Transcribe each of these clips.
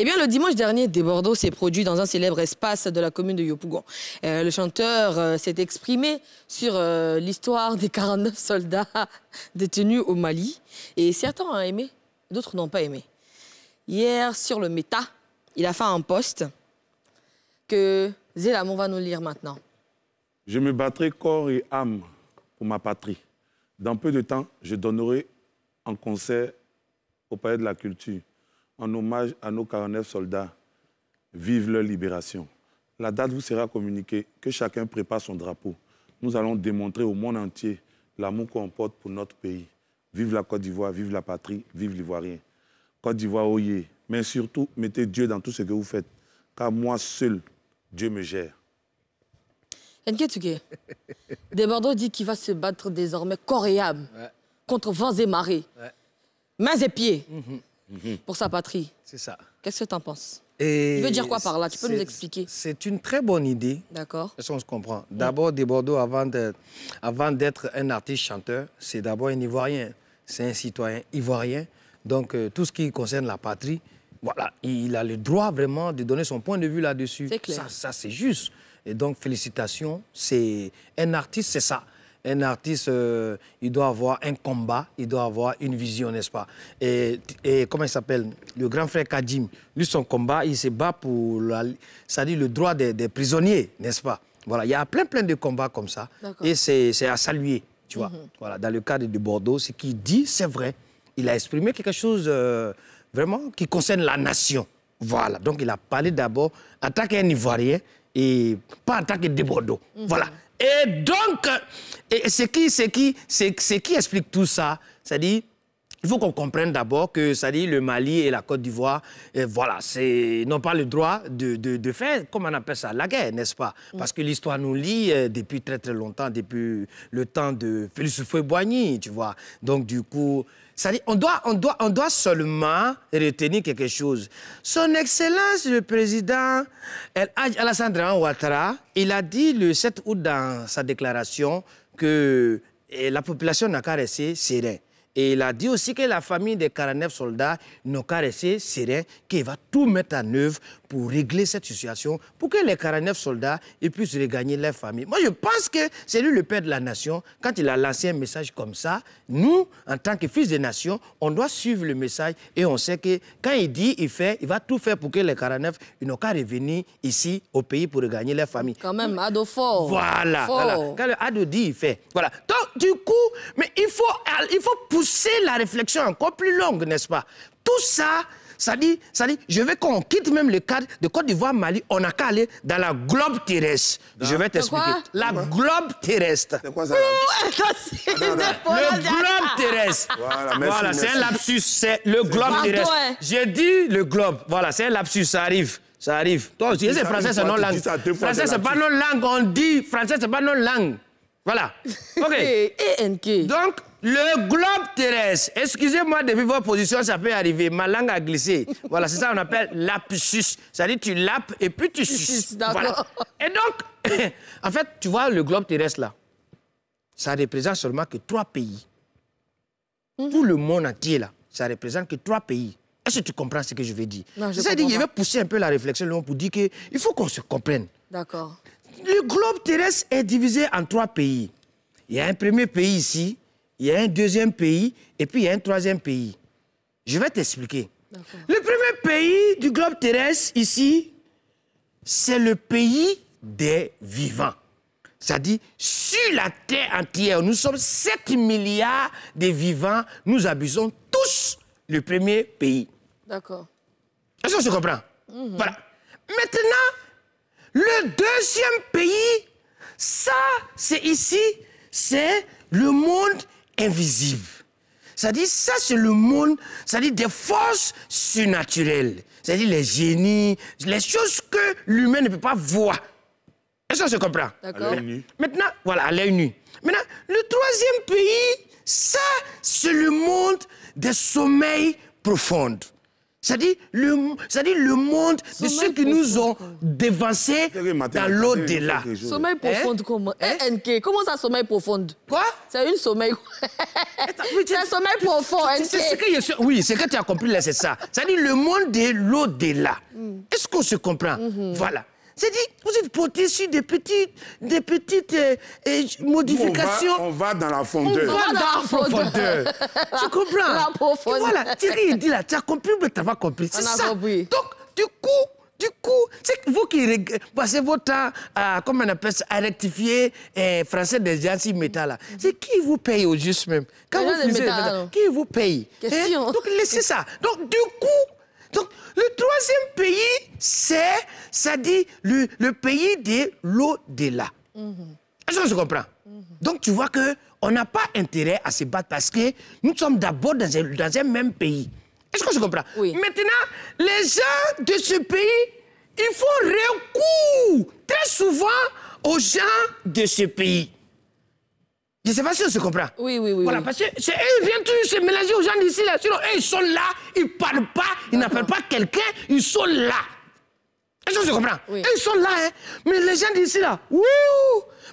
Eh bien, le dimanche dernier, des Bordeaux s'est produit dans un célèbre espace de la commune de Yopougon. Euh, le chanteur euh, s'est exprimé sur euh, l'histoire des 49 soldats détenus au Mali. Et certains ont aimé, d'autres n'ont pas aimé. Hier, sur le Méta, il a fait un poste que Zélamon va nous lire maintenant. Je me battrai corps et âme pour ma patrie. Dans peu de temps, je donnerai un concert au palais de la culture en hommage à nos 49 soldats. Vive leur libération. La date vous sera communiquée, que chacun prépare son drapeau. Nous allons démontrer au monde entier l'amour qu'on porte pour notre pays. Vive la Côte d'Ivoire, vive la patrie, vive l'Ivoirien. Côte d'Ivoire, oyez. Oh Mais surtout, mettez Dieu dans tout ce que vous faites, car moi seul, Dieu me gère. Des Bordeaux dit qu'il va se battre désormais corps et âme contre vents et marées, mains et pieds. Mhm. Mhm. pour sa patrie. C'est ça. Qu'est-ce que tu en penses et Il veut dire quoi par là Tu peux nous expliquer C'est une très bonne idée. D'accord. Est-ce qu'on se comprend. D'abord, des Bordeaux, avant d'être, avant d'être un artiste chanteur, c'est d'abord un Ivoirien. C'est un citoyen ivoirien. Donc, euh, tout ce qui concerne la patrie, voilà, il a le droit vraiment de donner son point de vue là-dessus. Ça, ça c'est juste. Et donc, félicitations. C'est un artiste, c'est ça un artiste, euh, il doit avoir un combat, il doit avoir une vision, n'est-ce pas et, comment il s'appelle Le grand frère Kadim, lui, son combat, il se bat pour la, le droit des, prisonniers, n'est-ce pas Voilà, il y a plein, plein de combats comme ça. Et c'est à saluer, tu vois. Mhm. Voilà, dans le cadre de Bordeaux, ce qu'il dit, c'est vrai. Il a exprimé quelque chose euh, vraiment qui concerne la nation. Voilà, donc il a parlé d'abord, attaquer un Ivoirien, et pas attaquer de Bordeaux. Mhm. Voilà. Et donc, et ce, qui, c'est qui, c'est qui explique tout ça, c'est-à-dire il faut qu'on comprenne d'abord que ça dit le Mali et la Côte d'Ivoire, euh, voilà, c'est n'ont pas le droit de, faire, comme on appelle ça, la guerre, n'est-ce pas mm. Parce que l'histoire nous lie euh, depuis très très longtemps, depuis le temps de Félix Boigny, tu vois. Donc du coup, ça on doit, on doit, on doit seulement retenir quelque chose. Son Excellence le président El Ouattara, il a dit le 7 août dans sa déclaration que eh, la population n'a qu'à rester sereine. Et il a dit aussi que la famille des 49 soldats n'ont qu'à rester serein, qu'il va tout mettre en œuvre pour régler cette situation, pour que les 49 soldats puissent regagner leur famille. Moi, je pense que c'est lui le père de la nation. Quand il a lancé un message comme ça, nous, en tant que fils de nation, on doit suivre le message et on sait que quand il dit, il fait, il va tout faire pour que les 49 n'ont qu'à revenir ici au pays pour regagner leur famille. Quand même, Ado fort. Voilà, voilà. Quand Ado dit, il fait. Voilà. Donc, du coup, mais il faut, il faut c'est la réflexion encore plus longue, n'est-ce pas Tout ça, ça dit, ça dit, je veux qu'on quitte même le cadre de Côte d'Ivoire, Mali. On n'a qu'à aller dans la globe terrestre. je vais t'expliquer. La globe terrestre. C'est quoi ça Le globe terrestre. Voilà, voilà c'est un lapsus. C'est le globe terrestre. Hein. J'ai dit le globe. Voilà, c'est un lapsus. Ça arrive. Ça arrive. Toi aussi, c'est français, c'est non langue. Français, c'est pas notre langue. On dit français, c'est pas notre langue. Voilà. OK. Eh, eh, Donc, le globe terrestre, excusez-moi depuis votre position, ça peut arriver, ma langue a glissé. Voilà, c'est ça qu'on appelle lapsus. C'est-à-dire tu lapes et puis tu suces. D'accord. Et donc, en fait, tu vois le globe terrestre là, ça représente seulement que trois pays. Mhm. Tout le monde entier là, ça représente que trois pays. Est-ce que tu comprends ce que je veux dire C'est-à-dire qu'il pousser un peu la réflexion pour dire qu'il faut qu'on se comprenne. D'accord. Le globe terrestre est divisé en trois pays. Il y a un premier pays ici, il y a un deuxième pays et puis il y a un troisième pays. Je vais t'expliquer. Le premier pays du globe terrestre ici, c'est le pays des vivants. C'est-à-dire, sur la Terre entière, nous sommes 7 milliards de vivants, nous abusons tous le premier pays. D'accord. Est-ce qu'on se comprend mhm. Voilà. Maintenant, le deuxième pays, ça, c'est ici, c'est le monde invisible. Ça dit, ça, c'est le monde, Ça dit des forces surnaturelles. cest dit les génies, les choses que l'humain ne peut pas voir. Est-ce se comprend Maintenant, voilà, à l'œil nu. Maintenant, le troisième pays, ça, c'est le monde des sommeils profonds. Ça dit le, le monde de ceux qui nous ont dévancés dans l'au-delà. Sommeil hein profond, comment NK, hein eh, comment ça, sommeil profond Quoi C'est une sommeil. c'est un sommeil profond, NK. oui, c'est que tu as compris là, c'est ça. Ça dit le monde de l'au-delà. Mm. Est-ce qu'on se comprend mm-hmm. Voilà. C'est dit, vous êtes porté sur des petites, des petites euh, euh, modifications. On va, dans la fondeur. On va dans la profondeur. tu comprends La profondeur. voilà, Thierry, dit là, tu as compris, mais tu n'as pas compris. C'est ça. Donc, du coup, du coup, c'est vous qui passez votre temps à, comme on appelle rectifier eh, français des gens métal C'est qui vous paye au juste même Quand vous métal, qui vous paye Question. Hein? Donc laissez ça. Donc du coup, donc, le troisième pays, c'est, ça dit, le, pays de l'au-delà. Mhm. Est-ce que je comprends mhm. Donc, tu vois que on n'a pas intérêt à se battre parce que nous sommes d'abord dans, un, même pays. Est-ce que se comprends oui. Maintenant, les gens de ce pays, ils font recours très souvent aux gens de ce pays. Je ne sais pas si on se comprend. Oui, oui, oui. Voilà, parce que eux, ils viennent tous se mélanger aux gens d'ici, là. Sinon, eux, ils sont là, ils ne parlent pas, ils n'appellent pas quelqu'un, ils sont là. Est-ce qu'on se comprend oui. Ils sont là, hein. Mais les gens d'ici, là, ouh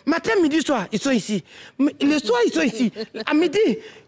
Matin, midi, soir, ils sont ici. Le soir, ils sont ici. À midi,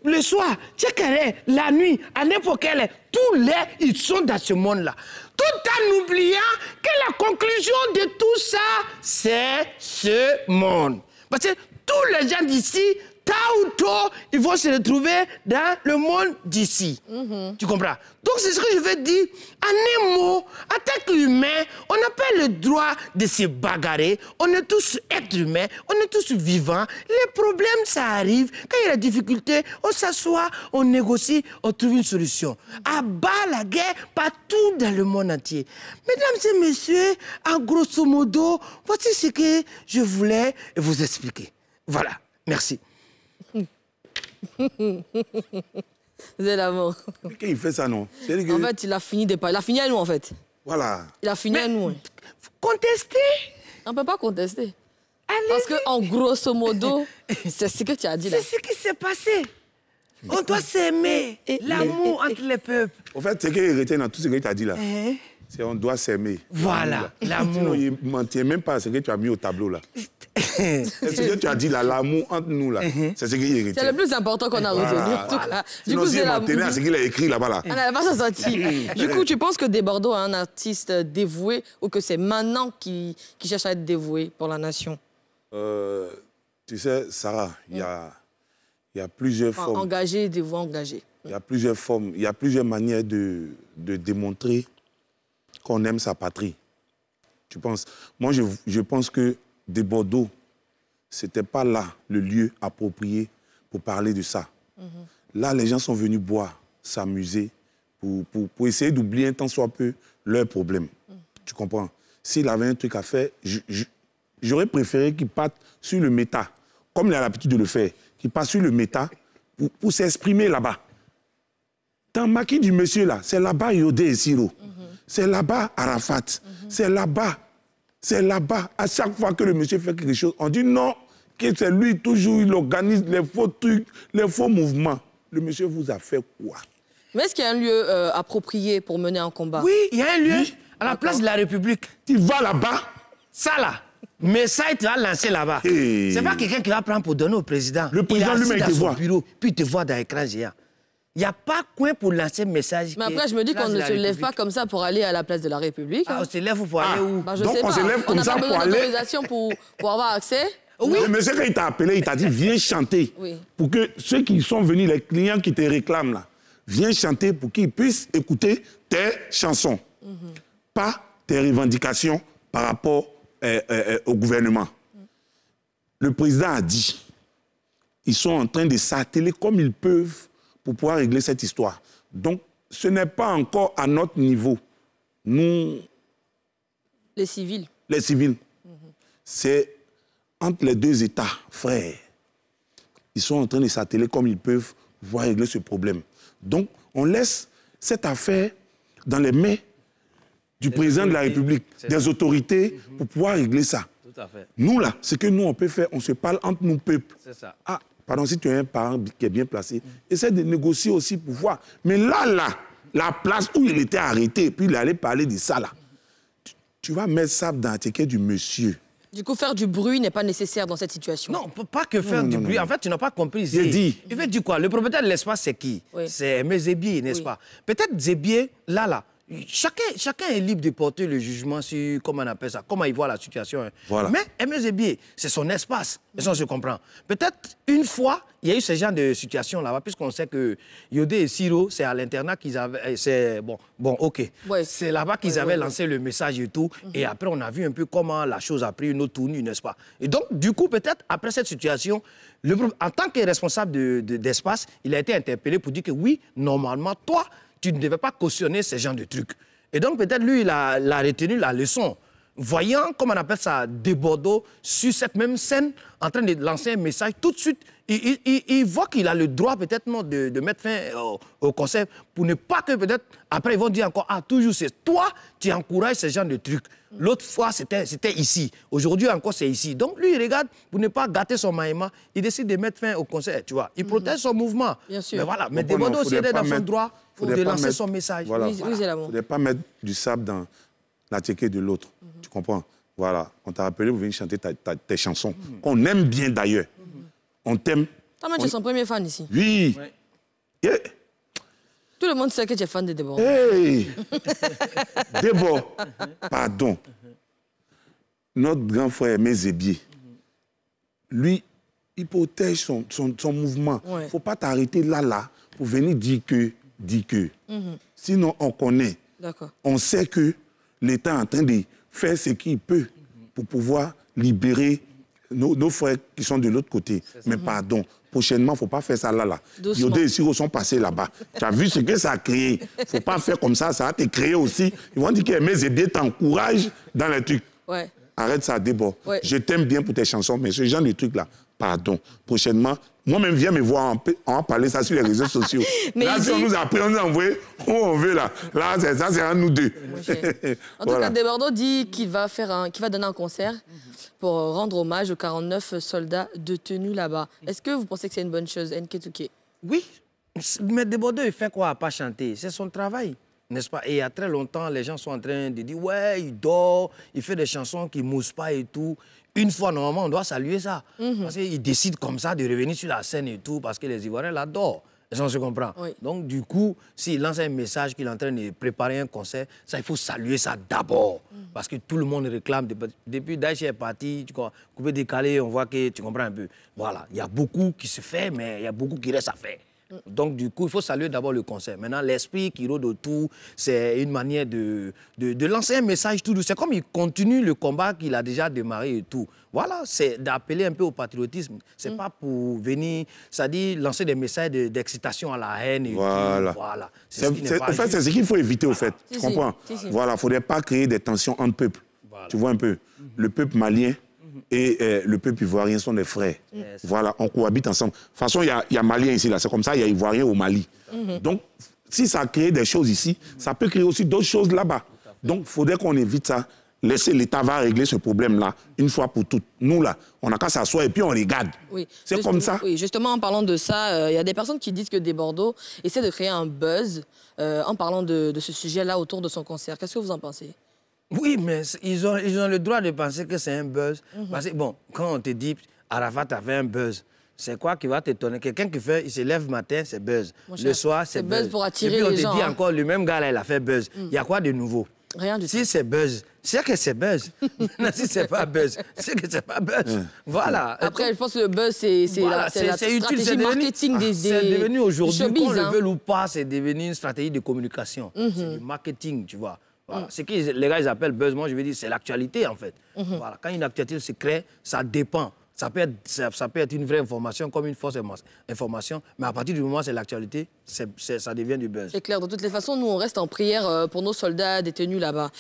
le soir, est, la nuit, à n'importe quelle heure, tous les, ils sont dans ce monde-là. Tout en oubliant que la conclusion de tout ça, c'est ce monde. Parce que tous les gens d'ici, tard ou tôt, ils vont se retrouver dans le monde d'ici. Mhm. Tu comprends Donc, c'est ce que je veux dire. En un mot, en tant qu'humain, on n'a pas le droit de se bagarrer. On est tous êtres humains, on est tous vivants. Les problèmes, ça arrive. Quand il y a des difficultés, on s'assoit, on négocie, on trouve une solution. À bas la guerre partout dans le monde entier. Mesdames et messieurs, en grosso modo, voici ce que je voulais vous expliquer. Voilà, merci. C'est l'amour. Il fait ça, non En fait, il a fini de Il a fini à nous, en fait. Voilà. Il a fini à nous. Hein. Contester On ne peut pas contester. Parce que, en grosso modo, c'est ce que tu as dit là. C'est ce qui s'est passé. On doit s'aimer. Eh, eh, eh, l'amour entre les peuples. En fait, ce que retient dans tout ce que tu as dit là, c'est qu'on doit s'aimer. Voilà, l'amour. Ne mentait même pas à ce que tu as mis au tableau là. ce que tu as dit l'amour entre nous là, uh-huh. c'est ce C'est le plus important qu'on a retenu en Du coup, ce qu'il a écrit là-bas là. On du coup, tu penses que Desbordeaux est un artiste dévoué ou que c'est maintenant qui qui cherche à être dévoué pour la nation euh, Tu sais, Sarah, il y, a, y a plusieurs formes. Engagé, dévoué, engagé. Il y a plusieurs formes, il y a plusieurs manières de, de démontrer qu'on aime sa patrie. Tu penses Moi, je, je pense que des ce n'était pas là le lieu approprié pour parler de ça. Mhm. Là, les gens sont venus boire, s'amuser, pour, pour, pour, essayer d'oublier un tant soit peu leurs problèmes. Mhm. Tu comprends S'il avait un truc à faire, j'aurais préféré qu'il parte sur le méta, comme il a l'habitude de le faire, qu'il parte sur le méta pour, s'exprimer là-bas. Dans maquis du monsieur, là, c'est là-bas Yodé et Siro. Mhm. C'est là-bas Arafat. C'est là-bas c'est là-bas. À chaque fois que le monsieur fait quelque chose, on dit non, que c'est lui toujours, il organise les faux trucs, les faux mouvements. Le monsieur vous a fait quoi Mais est-ce qu'il y a un lieu euh, approprié pour mener un combat Oui, il y a un lieu à la place de la République. Tu vas là-bas Ça là mais ça, il te va lancer là-bas. C'est pas quelqu'un qui va prendre pour donner au président. Le président lui-même te voit. puis il te voit dans l'écran géant. Il n'y a pas coin pour lancer message. Mais après, je me dis qu'on ne se lève pas comme ça pour aller à la place de la République. Ah, hein. on se lève pour aller ah, où ah, Donc, on se lève comme ça pour aller. Pour, pour avoir accès oui. Le monsieur, quand il t'a appelé, il t'a dit Viens chanter. Pour que ceux qui sont venus, les clients qui te réclament, là, viens chanter pour qu'ils puissent écouter tes chansons. Mhm. Pas tes revendications par rapport euh, euh, euh, au gouvernement. Le président a dit Ils sont en train de s'atteler comme ils peuvent pour pouvoir régler cette histoire. Donc, ce n'est pas encore à notre niveau. Nous... Les civils. Les civils. C'est entre les deux États, frères. Ils sont en train de s'atteler comme ils peuvent pour pouvoir régler ce problème. Donc, on laisse cette affaire dans les mains du président de la République, des autorités, mhm. pour pouvoir régler ça. Tout à fait. Nous, là, ce que nous, on peut faire, on se parle entre nos peuples. C'est ça. Ah, Pardon, si tu as un parent qui est bien placé, essaie de négocier aussi pour voir. Mais là, là, la place où il était arrêté, puis il allait parler de ça, là, tu, vas mettre ça dans le ticket du monsieur. Du coup, faire du bruit n'est pas nécessaire dans cette situation. Non, pas que faire du bruit. En fait, tu n'as pas compris. Il dit. Il veut dire quoi Le propriétaire de l'espace, c'est qui C'est M. n'est-ce pas Peut-être Zébier, là, là, Chacun, chacun est libre de porter le jugement sur comment on appelle ça, comment il voit la situation. Hein. Mais M. c'est son espace. Et ça, on se comprend. Peut-être une fois, il y a eu ce genre de situation là-bas, puisqu'on sait que Yodé et Siro, c'est à l'internat qu'ils avaient. Eh, c'est bon, bon, ok. c'est là-bas qu'ils avaient lancé le message et tout. Mhm. Et après, on a vu un peu comment la chose a pris une autre tournure, n'est-ce pas Et donc, du coup, peut-être après cette situation, le, en tant que responsable d'espace, de, il a été interpellé pour dire que oui, normalement, toi, tu ne devais pas cautionner ces gens de trucs. Et donc, peut-être lui, il a, retenu la leçon. Voyant, comme on appelle ça, des sur cette même scène, en train de lancer un message, tout de suite, il, voit qu'il a le droit peut-être non de, mettre fin au, concert pour ne pas que peut-être, après, ils vont dire encore, ah, toujours c'est toi, tu encourages ces gens de trucs. L'autre fois, c'était ici. Aujourd'hui encore, c'est ici. Donc, lui, il regarde, pour ne pas gâter son maïma, il décide de mettre fin au concert, tu vois. Il mhm. protège son mouvement. Bien sûr. Mais voilà, mais s'il était dans son droit pour de lancer son message. Voilà, il ne faut pas mettre du sable dans la de l'autre. Mhm. Tu comprends Voilà, on t'a appelé pour venir chanter ta, tes chansons. Mhm. On aime bien d'ailleurs. Mhm. On t'aime. Toi, tu es son premier fan ici. Oui. Tout le monde sait que tu es fan de Debo. Hey Debo, pardon. Notre grand frère Mézébier, lui, il protège son, son, son mouvement. Il ne faut pas t'arrêter là, là, pour venir dire que dit que. Mhm. Sinon, on connaît. On sait que l'État est en train de faire ce qu'il peut pour pouvoir libérer nos, frères qui sont de l'autre côté. Mais mhm. pardon, prochainement, il ne faut pas faire ça là-là. Yodé et Siro sont passés là-bas. tu as vu ce que ça a créé. Il ne faut pas faire comme ça, ça a été créé aussi. Ils vont dire que mes aides t'encouragent dans les trucs. Arrête ça, Débord. Je t'aime bien pour tes chansons, mais ce genre de trucs là pardon. Prochainement, moi-même, viens me voir en, parler ça sur les réseaux sociaux. là, si on nous apprend, on nous envoie où on veut, là. Là, c'est ça, c'est à nous deux. en tout cas, Desbordeaux dit qu'il va, va donner un concert pour rendre hommage aux 49 soldats détenus là-bas. Est-ce que vous pensez que c'est une bonne chose, Nketuke Oui. Mais Desbordeaux, il fait quoi à pas chanter C'est son travail. N'est-ce pas Et il y a très longtemps, les gens sont en train de dire, ouais, il dort, il fait des chansons qui ne moussent pas et tout une fois, normalement, on doit saluer ça. Mhm. Parce qu'ils décident comme ça de revenir sur la scène et tout, parce que les Ivoiriens l'adorent. Et se comprend Donc, du coup, s'il lance un message qu'il est en train de préparer un concert, ça, il faut saluer ça d'abord. Mhm. Parce que tout le monde réclame. Depuis Daesh est parti, tu coupé décalé, on voit que tu comprends un peu. Voilà, il y a beaucoup qui se fait, mais il y a beaucoup qui reste à faire. Donc, du coup, il faut saluer d'abord le conseil. Maintenant, l'esprit qui rôde autour, c'est une manière de, de, lancer un message tout doux. C'est comme il continue le combat qu'il a déjà démarré et tout. Voilà, c'est d'appeler un peu au patriotisme. C'est n'est mm. pas pour venir, ça dit, lancer des messages d'excitation à la haine. voilà. fait, c'est ce qu'il faut éviter, au fait. tu comprends Voilà, il ne faudrait pas créer des tensions entre peuples. Tu vois un peu. Mm-hmm. Le peuple malien, et euh, le peuple ivoirien sont des frères. Voilà, on cohabite ensemble. De toute façon, il y, a, Maliens ici, là, c'est comme ça, il y a Ivoiriens au Mali. Mhm. Donc, si ça crée des choses ici, ça peut créer aussi d'autres choses là-bas. Donc, il faudrait qu'on évite ça. Laissez l'État va régler ce problème-là une fois pour toutes. Nous, là, on n'a qu'à s'asseoir et puis on regarde. Oui. C'est comme ça. Oui, justement, en parlant de ça, euh, il y a des personnes qui disent que des Bordeaux essaient de créer un buzz euh, en parlant de ce sujet-là autour de son concert. Qu'est-ce que vous en pensez oui, mais ils ont, ils ont le droit de penser que c'est un buzz. Mhm. Parce que, bon, quand on te dit Arafat a fait un buzz, c'est quoi qui va t'étonner Quelqu'un qui fait, il se lève matin, c'est buzz. le soir, c'est buzz. buzz. pour attirer les gens. Et puis on te dit hein. encore, le même gars là, il a fait buzz. Mm. Il y a quoi de nouveau Rien du tout. Si c'est buzz, c'est que c'est buzz. non, si c'est pas buzz, c'est que c'est pas buzz. Voilà. Après, je pense que le buzz, c'est voilà, la, stratégie marketing des, idées. Ah, c'est devenu aujourd'hui, qu'on le hein. veuille ou pas, c'est devenu une stratégie de communication. Mhm. C'est du marketing, tu vois. Mm. Ce que les gars ils appellent buzz, moi je veux dire, c'est l'actualité en fait. Mm-hmm. Quand une actualité se crée, ça dépend. Ça peut, être, ça, peut être une vraie information comme une fausse information, mais à partir du moment où c'est l'actualité, ça devient du buzz. C'est clair. De toutes les façons, nous, on reste en prière euh, pour nos soldats détenus là-bas.